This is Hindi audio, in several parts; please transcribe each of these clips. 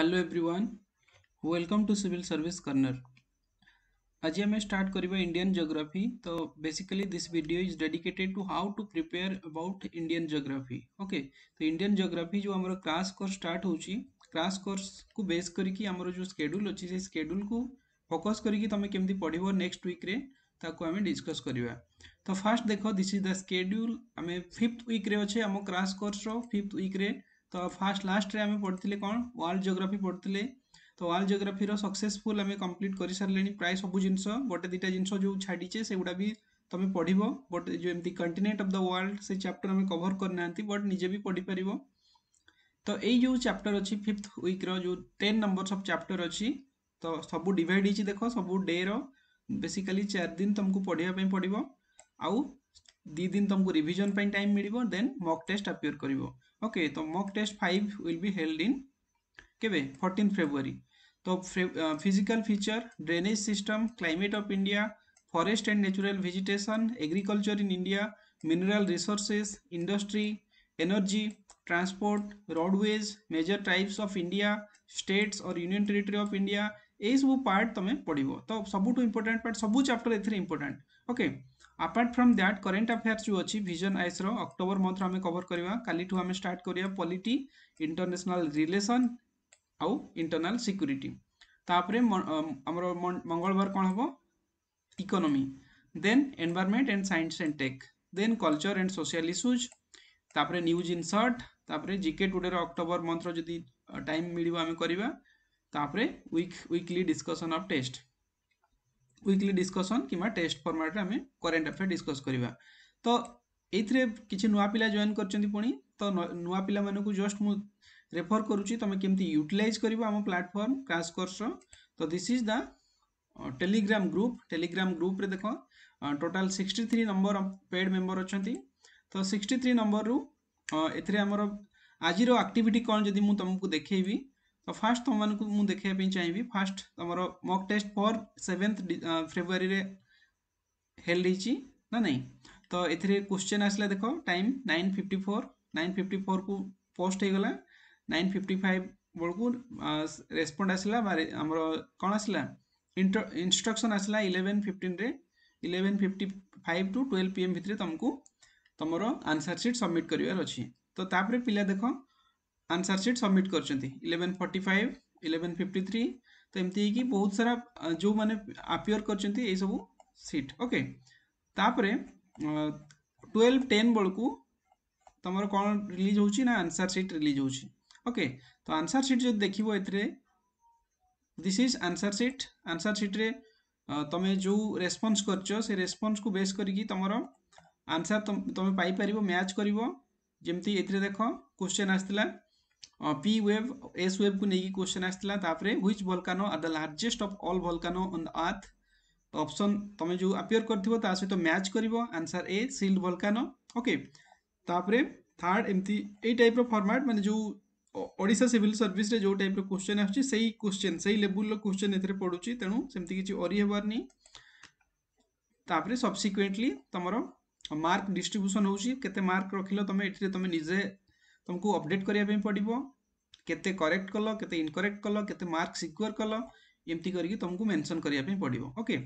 hello everyone welcome to civil service corner आज आम स्टार्ट करवा इंडियन जियोग्राफी तो basically this video is dedicated to how to prepare about Indian geography okay तो इंडियन जियोग्राफी जो आम क्रास कोर्स स्टार्ट हो क्रास कोर्स को बेस करके आम जो स्केड्यूल अच्छी से स्केड्यूल को फोकस करके तुम कमी पढ़व नेक्स्ट विक्रे ताको आम डिस्कस करवा तो फास्ट देख दिस इज द स्केड्यूल आम फिफ्थ विक्रे अच्छे आम क्रास कोर्स फिफ्थ विक्रे तो फास्ट लास्ट आम पढ़ी कौन वर्ल्ड जियोग्राफी पढ़ते तो वर्ल्ड जियोग्राफी सक्सेसफुल आम कम्प्लीट कर सारे प्राय सब जिनस गोटे दुटा जिनस जो छाड़े से गुड़ा भी तुम पढ़ बट जो एमती कंटिनेंट अफ द वर्ल्ड से चैप्टर आम कभर करना बट निजे भी पढ़ी पार तो ये जो चैप्टर अच्छी फिफ्थ व्विक्र जो टेन नंबर अफ चैप्टर अच्छी तो सब डिड हो देख सब डे रेसिकाली चार दिन तुमको पढ़ापी पड़ो आ दिन तुमको रिविजन टाइम मिले देन मक टेस्ट आपिअर कर ओके तो mock test five will be held in केवे फोर्टीन फेब्रुआरी तो physical feature drainage system climate of India forest and natural vegetation agriculture in India mineral resources industry energy transport roadways major types of India states और यूनियन टेरिटरी ऑफ इंडिया सब पार्ट ତୁମେ ପଢ଼ିବ तो ସବୁଠୁ ଇମ୍ପୋର୍ଟାଣ୍ଟ पार्ट सब चैप्टर ଏଥିରେ important okay apart from that current affairs जो अच्छी भिजन आईस रक्टोबर मन्थ आम कभर करवा काली आम स्टार्ट करा पलिटी इंटरनेशनल रिलेसन आउ इंटरनाल सिक्यूरीटी तापर आम मंगलवार कौन हम economy then environment and science and tech then culture and social issues तापर न्यूज इन सर्ट तापर जिके टूडे अक्टोबर मन्थर जो टाइम मिले आम करवा तापर discussion of test weekly discussion कि टेस्ट फर्माट आम करेन्ट अफेयर डिस्कस करवा तो ये किसी नुआ पा जेन कर पुणी तो नुआ जस्ट मुझे रेफर करुच्ची तुम्हें कमी यूटिलइज कर आम प्लाटफर्म क्राश कोर्स तो this is the Telegram group Telegram group देख total sixty three number paid member अच्छा तो सिक्सटी थ्री नंबर रू ए आज आक्टिविटी कौन जदि तुमको देखेबी तो फास्ट तुम मैं देखापी चाहिए फास्ट तुम mock test four seventh February held होती ना नहीं तो ए क्वेश्चन आसला देख time nine fifty four nine fifty four को पोस्ट हो गला नाइन फिफ्टी फाइव बेलू रेस्पंड आसला कौन आसला इनस्ट्रक्शन आसला eleven fifteen eleven fifty five to twelve P M भितर तुमको तुम आनसर सीट सबमिट करार अच्छे तो पिला देखो आंसर सीट सबमिट कर eleven forty five eleven fifty three तो एमती है कि बहुत सारा जो मैंने आपिअर कर सब सीट ओके ट्वेल्व टेन बेलू तुम कौन रिलीज ना आंसर सीट रिलीज होके तो आंसर सीट जो देख this is answer sheet answer sheet रे तुम्हें जो रेस्पन्स कर को बेस करी तुम आंसर तुम्हें पाई मैच करमती ए देख क्वेश्चन आसाला पी ओब एस वेब को लेकिन क्वेश्चन आसाला which volcano are the largest of all volcano on the earth तो अप्सन तुम्हें जो आपिययर कर सहित मैच कर answer A shield volcano okay third एमती याइप रर्माट मैंने जो ओडा सिविल सर्विस जो टाइप रोश्चन आई क्वेश्चन से ही लेवल रोश्चन ए पढ़ु तेणु सेमती किसी अरी हेबार नहीं सबसिक्वेन्टली तुम मार्क डिस्ट्रब्यूसन होते मार्क रखिल तुम ये तुम निजे तुमको अपडेट करने पड़ो केक्ट करेक्ट कल के इनकरेक्ट कल के मार्क सिक्योर कल एमती करके तुमको मेनसन करने पड़ो ओके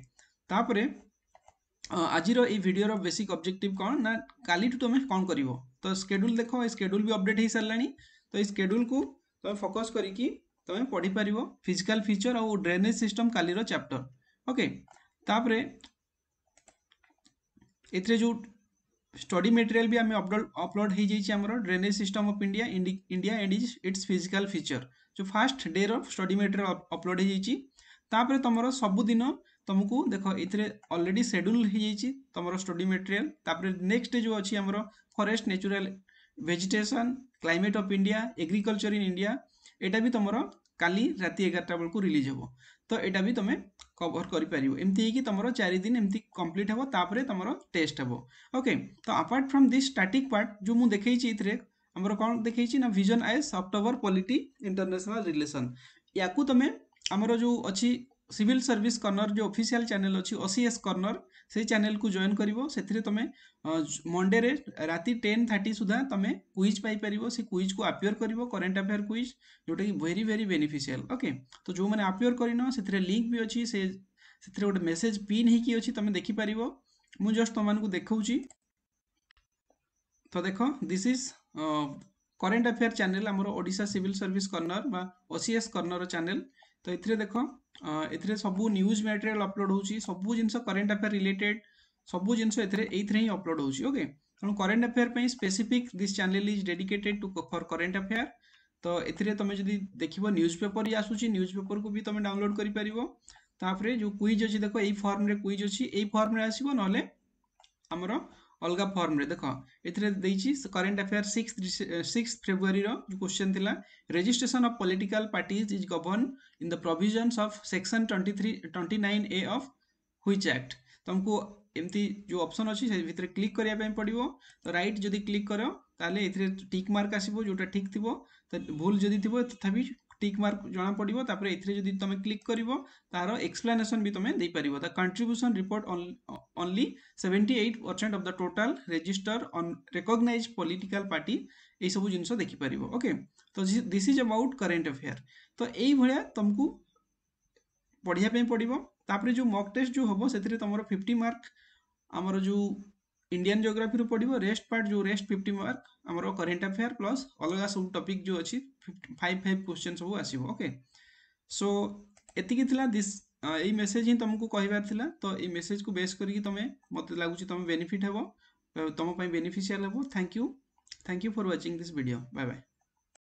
आज भिडर बेसिक अब्जेक्टिव कौन ना का तुम कौन कर तो स्केड्यूल देख स्केड्यूल भी अपडेट हो सारा तो ये स्केड्यूल को तुम फोकस करके तुम पढ़ी पार फिजिकाल फिचर आउ ड्रेनेज सिस्टम का चैप्टर ओके तापर ए जो স্টডি ମେଟେରିଆଲ ବି ଆମେ ଅପଲୋଡ଼ ଅପଲୋଡ଼ ହେଇଯାଇଛି ଆମର drainage system of India India and is its physical feature ଯେଉଁ ଫାର୍ଷ୍ଟ ଡେର ଷ୍ଟଡି ମେଟେରିଆଲ ଅପଲୋଡ଼ ହେଇଯାଇଛି ତାପରେ ତୁମର ସବୁଦିନ ତୁମକୁ ଦେଖ ଏଥିରେ ଅଲରେଡ଼ି ସେଡ୍ୟୁଲ୍ ହେଇଯାଇଛି ତୁମର ଷ୍ଟଡି ମେଟେରିଆଲ ତାପରେ ନେକ୍ସଟ ଯେଉଁ ଅଛି ଆମର forest natural vegetation climate of India agriculture in India ଏଇଟା ବି ତୁମର କାଲି ରାତି ଏଗାରଟା ବେଳକୁ ରିଲିଜ୍ ହେବ ତ ଏଇଟା ବି ତୁମେ କଭର୍ କରିପାରିବ ଏମିତି ହେଇକି ତୁମର ଚାରି ଦିନ ଏମିତି କମ୍ପ୍ଲିଟ୍ ହେବ ତାପରେ ତୁମର ଟେଷ୍ଟ ହେବ ଓକେ ତ apart from this static part ଯେଉଁ ମୁଁ ଦେଖେଇଛି ଏଥିରେ ଆମର କ'ଣ ଦେଖେଇଛି ନା vision IAS October polity international relation ୟାକୁ ତୁମେ ଆମର ଯେଉଁ ଅଛି सिविल सर्विस कर्नर जो ऑफिशियल चैनल अच्छी ओसी एस कर्नर से चैनल को जॉइन कर से तुम मंडे राति टेन सुधा तुम क्विज पाइपर से क्विज को आपिययर कर करेन्ट अफेयर क्विज जोटा कि भेरी भेरी बेनिफिशियल ओके तो जो मैंने आपिययर कर लिंक भी अच्छी से गोटे मेसेज पिन होमें देखिपर मु जस्ट तुमको देखा तो देख this is current affair channel आम ओडा सिविल सर्विस कर्नर वसी एस कर्नर चेल तो ये देख ए सब न्यूज मेटेरियल अपलोड हो सब जिन करेन्ट अफेयर रिलेटेड सब जिन हम अपलोड होके तेणु करेन्ट अफेयर पर specific this channel is dedicated to for current affair तो ए तुम जब देख न्यूज पेपर ही आसूसी न्यूज पेपर को भी तुम डाउनलोड करपर जो क्विज अच्छी देख यही फर्म्रे क्विज अच्छी यही फर्म्रे आसो नमर फर्म फर्म्रे देख ए current affair six six February जो क्वेश्चन थी registration of political parties is govern in the provisions of section twenty three twenty nine A of which act तुमको एमती जो अप्सन अच्छी से भितर क्लिक करने पड़ो तो रईट जदि क्लिक कर ताल ए टिक मार्क आसो जोटा ठीक थी तो भूल जदि थी तथापि टिक मार्क जना पड़ो तदी तुम क्लिक कर तार एक्सप्लेनेसन भी तुम देपार contribution report only seventy eight the total register and recognise political party ये सब जिन देखिपर ओके तो this is about current affair तो यही तुमको पढ़ापी पड़ो तापर जो मक टेस्ट जो हम से तुम फिफ्टी मार्क आमर जो इंडियान जियोग्राफी पढ़ो रेस्ट पार्ट जो रेस्ट फिफ्टी मार्क आम करेन्ट अफेयर प्लस अलग सब टपिक जो अच्छी फाइव फाइव क्वेश्चन सब आस ओके सो एति दिस् य मेसेज ही तुमको कहार था तो ये मेसेज को बेस करी तुम मत लगुच तुम बेनिफिट हे तुम्हें बेनिफिशियाल हे thank you thank you for watching this video bye bye